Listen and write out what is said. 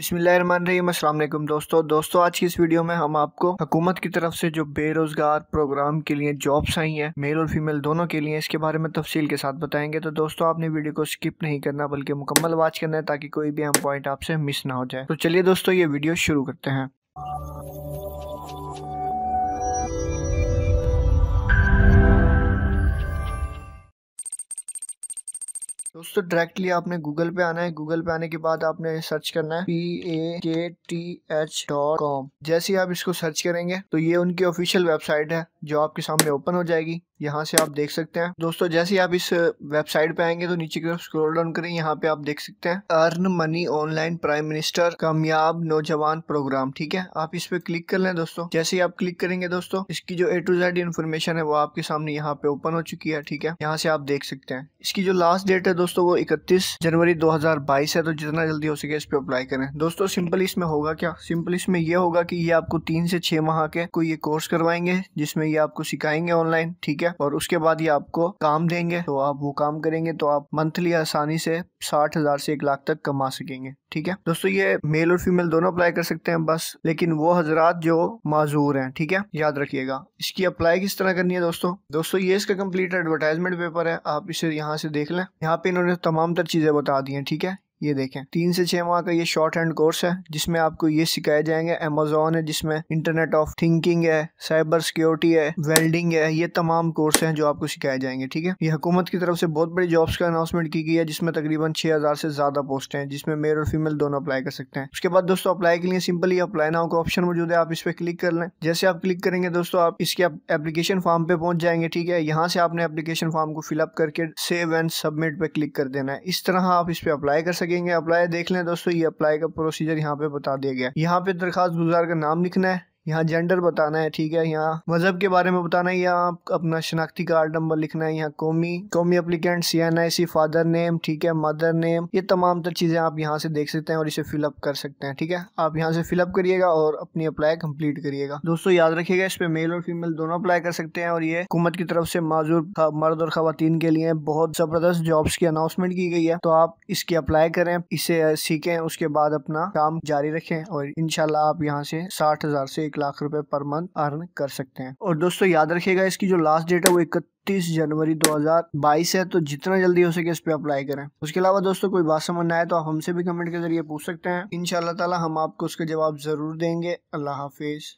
अस्सलाम वालेकुम दोस्तों दोस्तों आज की इस वीडियो में हम आपको हुकूमत की तरफ से जो बेरोज़गार प्रोग्राम के लिए जॉब्स आई हैं मेल और फीमेल दोनों के लिए इसके बारे में तफसील के साथ बताएंगे तो दोस्तों आपने वीडियो को स्किप नहीं करना बल्कि मुकम्मल वाच करना है ताकि कोई भी अहम पॉइंट आपसे मिस ना हो जाए तो चलिए दोस्तों ये वीडियो शुरू करते हैं दोस्तों डायरेक्टली आपने गूगल पे आना है गूगल पे आने के बाद आपने सर्च करना है पी ए के टी एच डॉट कॉम जैसे आप इसको सर्च करेंगे तो ये उनकी ऑफिशियल वेबसाइट है जो आपके सामने ओपन हो जाएगी यहाँ से आप देख सकते हैं दोस्तों जैसे आप इस वेबसाइट पे आएंगे तो नीचे की तरफ स्क्रॉल डाउन करें यहाँ पे आप देख सकते हैं earn money online prime minister कामयाब नौजवान प्रोग्राम ठीक है आप इस पे क्लिक कर लें दोस्तों जैसे ही आप क्लिक करेंगे दोस्तों इसकी जो ए टू जेड इन्फॉर्मेशन है वो आपके सामने यहाँ पे ओपन हो चुकी है ठीक है यहाँ से आप देख सकते हैं इसकी जो लास्ट डेट है दोस्तों वो इकतीस जनवरी दो है तो जितना जल्दी हो सके इस पे अप्लाई करें दोस्तों सिंपल इसमें होगा क्या सिंपल इसमें यह होगा की ये आपको तीन से छह माह के कोई ये कोर्स करवाएंगे जिसमें ये आपको सिखाएंगे ऑनलाइन ठीक है है और उसके बाद ये आपको काम देंगे तो आप वो काम करेंगे तो आप मंथली आसानी से साठ हज़ार से एक लाख तक कमा सकेंगे ठीक है दोस्तों ये मेल और फीमेल दोनों अप्लाई कर सकते हैं बस लेकिन वो हजरात जो माजूर हैं ठीक है याद रखिएगा इसकी अप्लाई किस तरह करनी है दोस्तों दोस्तों ये इसका कंप्लीट एडवर्टाइजमेंट पेपर है आप इसे यहाँ से देख लें यहाँ पे इन्होंने तमाम तर चीज़ें बता दी हैं ठीक है ये देखें तीन से छह माह का ये शॉर्ट हैंड कोर्स है जिसमें आपको ये सिखाए जाएंगे अमेजोन है जिसमें इंटरनेट ऑफ थिंकिंग है साइबर सिक्योरिटी है वेल्डिंग है ये तमाम कोर्स हैं जो आपको सिखाए जाएंगे ठीक है ये हुकूमत की तरफ से बहुत बड़ी जॉब्स का अनाउंसमेंट की गई है जिसमें तकरीबन छह हज़ार से ज़्यादा पोस्ट है जिसमें मेल और फीमेल दोनों अप्लाई कर सकते हैं उसके बाद दोस्तों अप्लाई के लिए सिंपली अप्लाई नाउ का ऑप्शन मौजूद है आप इस पर क्लिक कर लें जैसे आप क्लिक करेंगे दोस्तों आप इसके एप्लीकेशन फॉर्म पे पहुंच जाएंगे ठीक है यहाँ से आपने एप्लीकेशन फॉर्म को फिलअप करके सेव एंड सबमिट पे क्लिक कर देना है इस तरह आप इस पर अप्लाई कर सके लगेंगे अप्लाई देख लें दोस्तों ये अप्लाई का प्रोसीजर यहाँ पे बता दिया गया यहाँ पे दरखास्त गुजार का नाम लिखना है यहाँ जेंडर बताना है ठीक है यहाँ मजहब के बारे में बताना है यहाँ अपना शनाख्ती कार्ड नंबर लिखना है यहाँ कौमी कौमी applicant C N I C father name ठीक है मदर नेम ये तमाम तर तो चीज़ें आप यहाँ से देख सकते हैं और इसे फिलअप कर सकते हैं ठीक है आप यहाँ से फिलअप करिएगा और अपनी अप्लाई कम्प्लीट करिएगा दोस्तों याद रखियेगा इस पे मेल और फीमेल दोनों अप्लाई कर सकते हैं और ये हुकूमत की तरफ से माजूर मर्द और खातन के लिए बहुत ज़बरदस्त जॉब्स की अनाउंसमेंट की गई है तो आप इसकी अप्लाई करें इसे सीखें उसके बाद अपना काम जारी रखें और इनशाला आप यहाँ से साठ हज़ार से एक लाख रुपए पर मंथ अर्न कर सकते हैं और दोस्तों याद रखिएगा इसकी जो लास्ट डेट है वो इकतीस जनवरी 2022 है तो जितना जल्दी हो सके इस पर अप्लाई करें उसके अलावा दोस्तों कोई बात समझ ना आए तो आप हमसे भी कमेंट के जरिए पूछ सकते हैं इन हम आपको उसका जवाब जरूर देंगे अल्लाह हाफिज़